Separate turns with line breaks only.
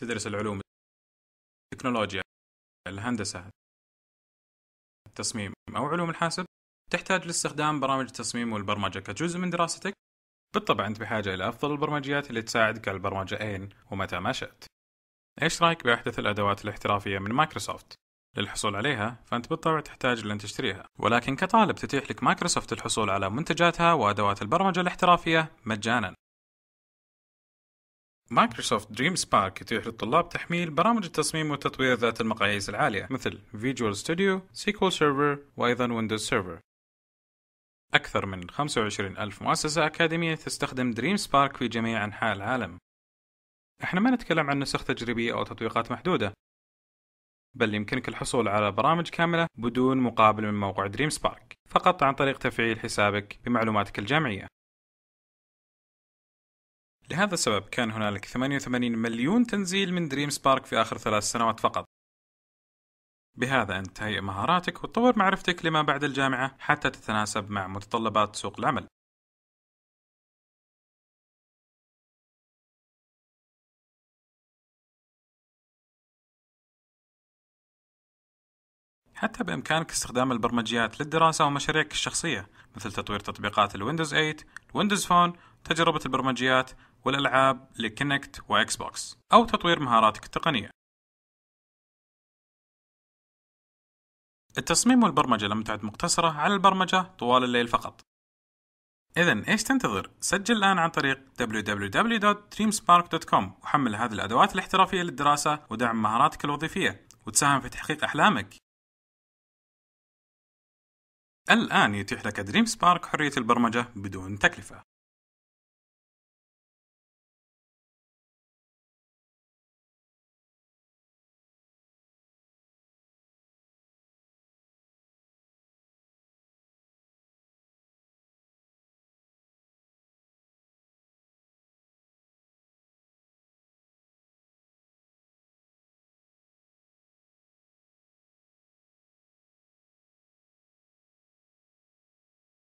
تدرس العلوم التكنولوجيا الهندسة
التصميم أو علوم الحاسب تحتاج لاستخدام برامج التصميم والبرمجة كجزء من دراستك بالطبع أنت بحاجة إلى أفضل البرمجيات اللي تساعدك على البرمجة أين ومتى ما شئت إيش رأيك بأحدث الأدوات الاحترافية من مايكروسوفت؟ للحصول عليها فأنت بالطبع تحتاج لأن تشتريها ولكن كطالب تتيح لك مايكروسوفت الحصول على منتجاتها وأدوات البرمجة الاحترافية مجانا مايكروسوفت دريم سبارك يتيح للطلاب تحميل برامج التصميم والتطوير ذات المقاييس العالية مثل فيجوال ستوديو، سيكول سيرفر وأيضا ويندوز سيرفر أكثر من 25 ألف مؤسسة أكاديمية تستخدم دريم سبارك في جميع أنحاء العالم احنا ما نتكلم عن نسخ تجريبية أو تطبيقات محدودة بل يمكنك الحصول على برامج كاملة بدون مقابل من موقع دريم سبارك فقط عن طريق تفعيل حسابك بمعلوماتك الجامعية لهذا السبب كان هنالك 88 مليون تنزيل من دريم سبارك في آخر ثلاث سنوات فقط بهذا أنت تهيئ مهاراتك وتطور معرفتك لما بعد الجامعة حتى تتناسب مع متطلبات سوق العمل حتى بإمكانك استخدام البرمجيات للدراسة ومشاريعك الشخصية مثل تطوير تطبيقات الويندوز 8 الويندوز فون تجربة البرمجيات والألعاب لكنكت وإكس بوكس أو تطوير مهاراتك التقنية التصميم والبرمجة لم تعد مقتصرة على البرمجة طوال الليل فقط إذا إيش تنتظر؟ سجل الآن عن طريق www.dreamspark.com وحمل هذه الأدوات الاحترافية للدراسة ودعم مهاراتك الوظيفية وتساهم في تحقيق أحلامك الآن يتيح لك دريم سبارك حرية
البرمجة بدون تكلفة